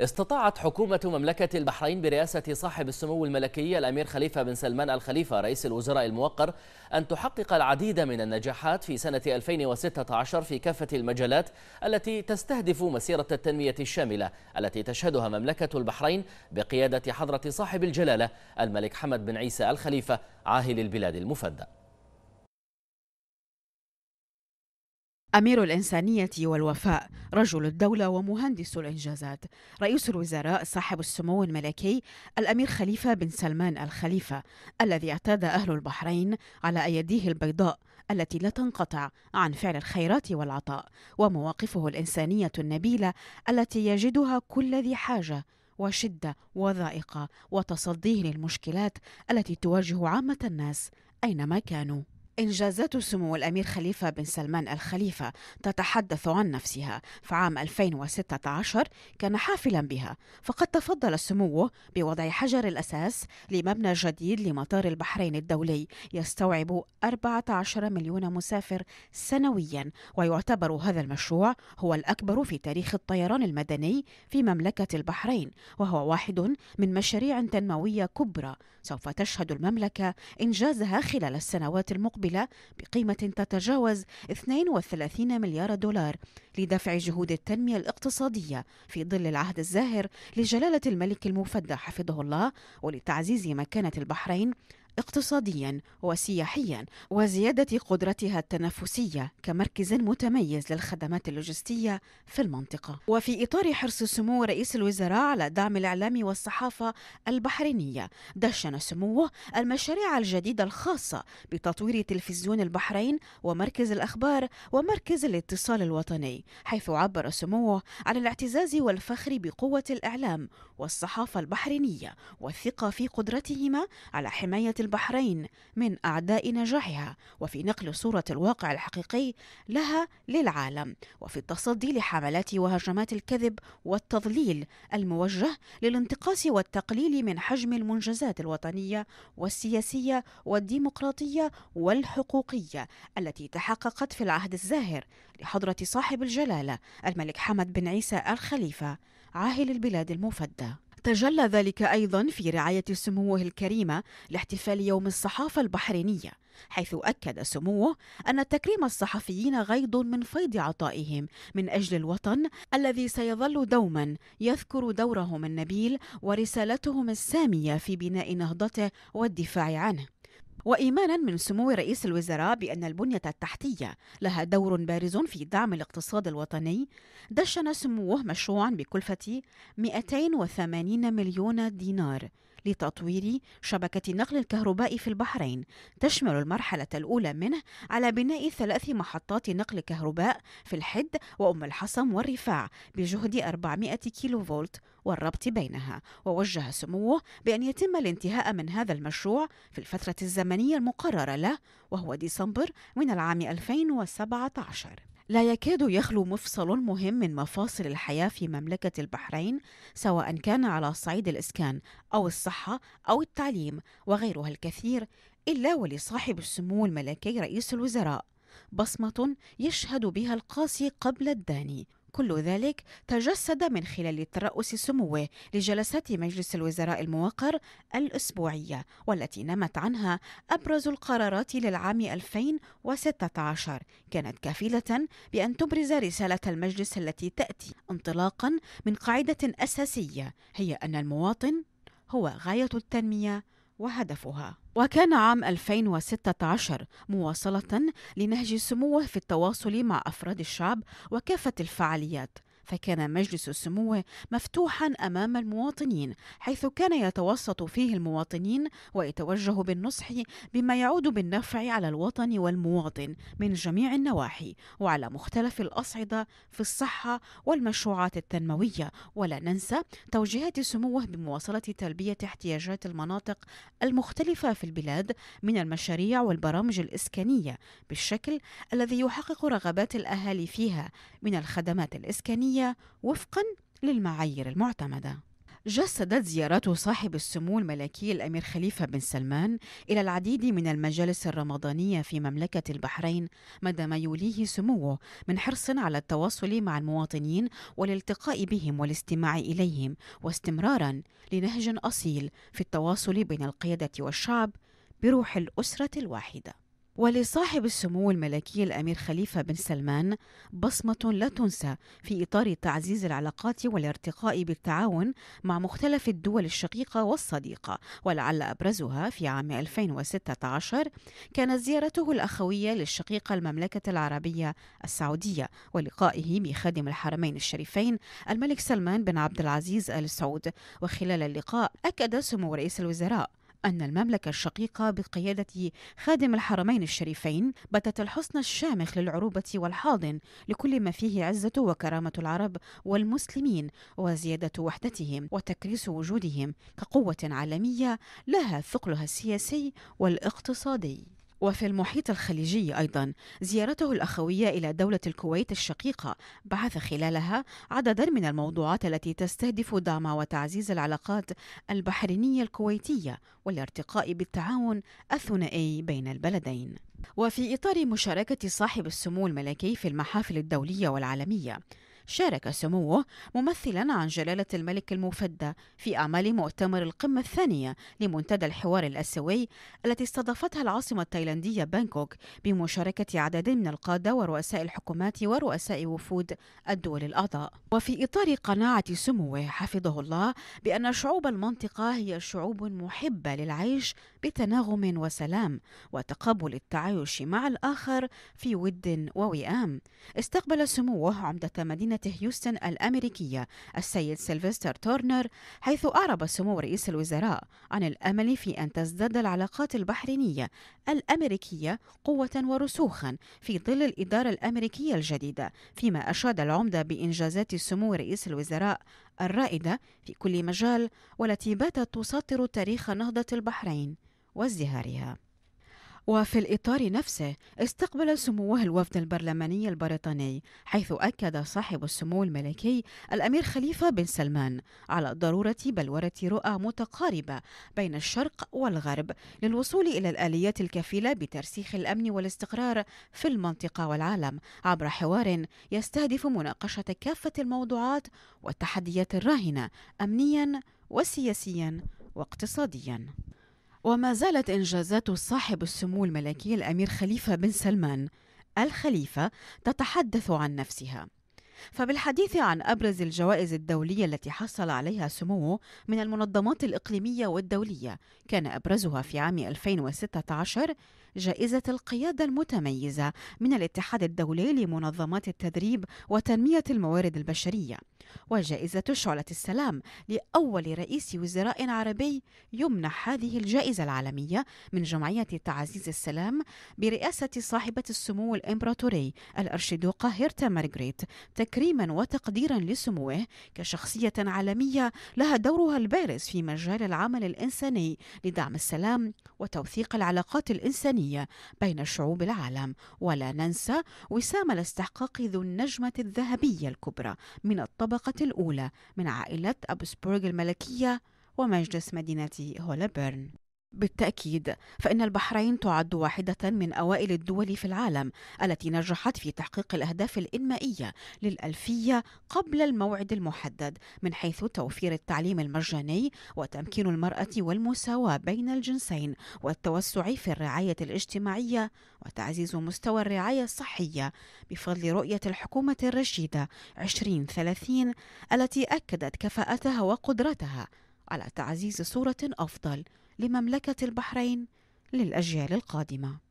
استطاعت حكومة مملكة البحرين برئاسة صاحب السمو الملكي الأمير خليفة بن سلمان الخليفة رئيس الوزراء الموقر أن تحقق العديد من النجاحات في سنة 2016 في كافة المجالات التي تستهدف مسيرة التنمية الشاملة التي تشهدها مملكة البحرين بقيادة حضرة صاحب الجلالة الملك حمد بن عيسى الخليفة عاهل البلاد المفدى أمير الإنسانية والوفاء رجل الدولة ومهندس الإنجازات رئيس الوزراء صاحب السمو الملكي الأمير خليفة بن سلمان الخليفة الذي اعتاد أهل البحرين على أيديه البيضاء التي لا تنقطع عن فعل الخيرات والعطاء ومواقفه الإنسانية النبيلة التي يجدها كل ذي حاجة وشدة وذائقة وتصديه للمشكلات التي تواجه عامة الناس أينما كانوا إنجازات سمو الأمير خليفة بن سلمان الخليفة تتحدث عن نفسها فعام 2016 كان حافلا بها فقد تفضل سموه بوضع حجر الأساس لمبنى جديد لمطار البحرين الدولي يستوعب 14 مليون مسافر سنويا ويعتبر هذا المشروع هو الأكبر في تاريخ الطيران المدني في مملكة البحرين وهو واحد من مشاريع تنموية كبرى سوف تشهد المملكة إنجازها خلال السنوات المقبلة المقبلة بقيمة تتجاوز 32 مليار دولار لدفع جهود التنمية الاقتصادية في ظل العهد الزاهر لجلالة الملك المفدى حفظه الله ولتعزيز مكانة البحرين اقتصاديا وسياحيا وزيادة قدرتها التنافسية كمركز متميز للخدمات اللوجستية في المنطقة وفي إطار حرص سمو رئيس الوزراء على دعم الإعلام والصحافة البحرينية دشن سموه المشاريع الجديدة الخاصة بتطوير تلفزيون البحرين ومركز الأخبار ومركز الاتصال الوطني حيث عبر سموه عن الاعتزاز والفخر بقوة الإعلام والصحافة البحرينية والثقة في قدرتهما على حماية البحرين من أعداء نجاحها وفي نقل صورة الواقع الحقيقي لها للعالم وفي التصدي لحملات وهجمات الكذب والتضليل الموجه للانتقاص والتقليل من حجم المنجزات الوطنية والسياسية والديمقراطية والحقوقية التي تحققت في العهد الزاهر لحضرة صاحب الجلالة الملك حمد بن عيسى الخليفة عاهل البلاد المفدى تجلى ذلك أيضا في رعاية سموه الكريمة لاحتفال يوم الصحافة البحرينية حيث أكد سموه أن تكريم الصحفيين غيض من فيض عطائهم من أجل الوطن الذي سيظل دوما يذكر دورهم النبيل ورسالتهم السامية في بناء نهضته والدفاع عنه وإيمانا من سمو رئيس الوزراء بأن البنية التحتية لها دور بارز في دعم الاقتصاد الوطني دشن سموه مشروعا بكلفة 280 مليون دينار لتطوير شبكة نقل الكهرباء في البحرين تشمل المرحلة الأولى منه على بناء ثلاث محطات نقل كهرباء في الحد وأم الحصم والرفاع بجهد 400 كيلو فولت والربط بينها ووجه سموه بأن يتم الانتهاء من هذا المشروع في الفترة الزمنية المقررة له وهو ديسمبر من العام 2017 لا يكاد يخلو مفصل مهم من مفاصل الحياة في مملكة البحرين سواء كان على صعيد الإسكان أو الصحة أو التعليم وغيرها الكثير إلا ولصاحب السمو الملكي رئيس الوزراء بصمة يشهد بها القاسي قبل الداني كل ذلك تجسد من خلال ترأس سموه لجلسات مجلس الوزراء الموقر الأسبوعية والتي نمت عنها أبرز القرارات للعام 2016 كانت كفيلة بأن تبرز رسالة المجلس التي تأتي انطلاقا من قاعدة أساسية هي أن المواطن هو غاية التنمية وهدفها وكان عام 2016 مواصلة لنهج سموه في التواصل مع أفراد الشعب وكافة الفعاليات فكان مجلس السمو مفتوحا امام المواطنين حيث كان يتوسط فيه المواطنين ويتوجه بالنصح بما يعود بالنفع على الوطن والمواطن من جميع النواحي وعلى مختلف الاصعده في الصحه والمشروعات التنمويه ولا ننسى توجيهات سموه بمواصله تلبيه احتياجات المناطق المختلفه في البلاد من المشاريع والبرامج الاسكانيه بالشكل الذي يحقق رغبات الاهالي فيها من الخدمات الاسكانيه العالمية وفقا للمعايير المعتمدة جسدت زيارات صاحب السمو الملكي الأمير خليفة بن سلمان إلى العديد من المجالس الرمضانية في مملكة البحرين مدى ما يوليه سموه من حرص على التواصل مع المواطنين والالتقاء بهم والاستماع إليهم واستمرارا لنهج أصيل في التواصل بين القيادة والشعب بروح الأسرة الواحدة ولصاحب السمو الملكي الامير خليفه بن سلمان بصمه لا تنسى في اطار تعزيز العلاقات والارتقاء بالتعاون مع مختلف الدول الشقيقه والصديقه ولعل ابرزها في عام 2016 كانت زيارته الاخويه للشقيقه المملكه العربيه السعوديه ولقائه بخادم الحرمين الشريفين الملك سلمان بن عبد العزيز ال سعود وخلال اللقاء اكد سمو رئيس الوزراء أن المملكة الشقيقة بقيادة خادم الحرمين الشريفين باتت الحصن الشامخ للعروبة والحاضن لكل ما فيه عزة وكرامة العرب والمسلمين وزيادة وحدتهم وتكريس وجودهم كقوة عالمية لها ثقلها السياسي والاقتصادي وفي المحيط الخليجي أيضا زيارته الأخوية إلى دولة الكويت الشقيقة بعث خلالها عددا من الموضوعات التي تستهدف دعم وتعزيز العلاقات البحرينية الكويتية والارتقاء بالتعاون الثنائي بين البلدين وفي إطار مشاركة صاحب السمو الملكي في المحافل الدولية والعالمية شارك سموه ممثلا عن جلالة الملك المفدى في أعمال مؤتمر القمة الثانية لمنتدى الحوار الآسيوي التي استضافتها العاصمة التايلاندية بانكوك بمشاركة عدد من القادة ورؤساء الحكومات ورؤساء وفود الدول الأعضاء وفي إطار قناعة سموه حفظه الله بأن شعوب المنطقة هي شعوب محبة للعيش بتناغم وسلام وتقبل التعايش مع الآخر في ود ووئام استقبل سموه عمدة مدينة هيوستن الأمريكية السيد سيلفستر تورنر حيث أعرب سمو رئيس الوزراء عن الأمل في أن تزداد العلاقات البحرينية الأمريكية قوة ورسوخا في ظل الإدارة الأمريكية الجديدة فيما أشاد العمدة بإنجازات سمو رئيس الوزراء الرائدة في كل مجال والتي باتت تسطر تاريخ نهضة البحرين وازدهارها وفي الإطار نفسه استقبل سموه الوفد البرلماني البريطاني حيث أكد صاحب السمو الملكي الأمير خليفة بن سلمان على ضرورة بلورة رؤى متقاربة بين الشرق والغرب للوصول إلى الآليات الكفيلة بترسيخ الأمن والاستقرار في المنطقة والعالم عبر حوار يستهدف مناقشة كافة الموضوعات والتحديات الراهنة أمنيا وسياسيا واقتصاديا وما زالت إنجازات صاحب السمو الملكي الأمير خليفة بن سلمان الخليفة تتحدث عن نفسها فبالحديث عن أبرز الجوائز الدولية التي حصل عليها سموه من المنظمات الإقليمية والدولية كان أبرزها في عام 2016 جائزة القيادة المتميزة من الاتحاد الدولي لمنظمات التدريب وتنمية الموارد البشرية وجائزة شعلة السلام لأول رئيس وزراء عربي يمنح هذه الجائزة العالمية من جمعية تعزيز السلام برئاسة صاحبة السمو الإمبراطوري الأرشيدوقة هيرتا مارغريت تكريما وتقديرا لسموه كشخصية عالمية لها دورها البارز في مجال العمل الإنساني لدعم السلام وتوثيق العلاقات الإنسانية بين شعوب العالم ولا ننسى وسام الاستحقاق ذو النجمة الذهبية الكبرى من الطبقة الأولى من عائلة أبسبورغ الملكية ومجلس مدينة هولبرن بالتأكيد فإن البحرين تعد واحدة من أوائل الدول في العالم التي نجحت في تحقيق الأهداف الإنمائية للألفية قبل الموعد المحدد من حيث توفير التعليم المجاني وتمكين المرأة والمساواة بين الجنسين والتوسع في الرعاية الاجتماعية وتعزيز مستوى الرعاية الصحية بفضل رؤية الحكومة الرشيدة 2030 التي أكدت كفاءتها وقدرتها على تعزيز صورة أفضل لمملكة البحرين للأجيال القادمة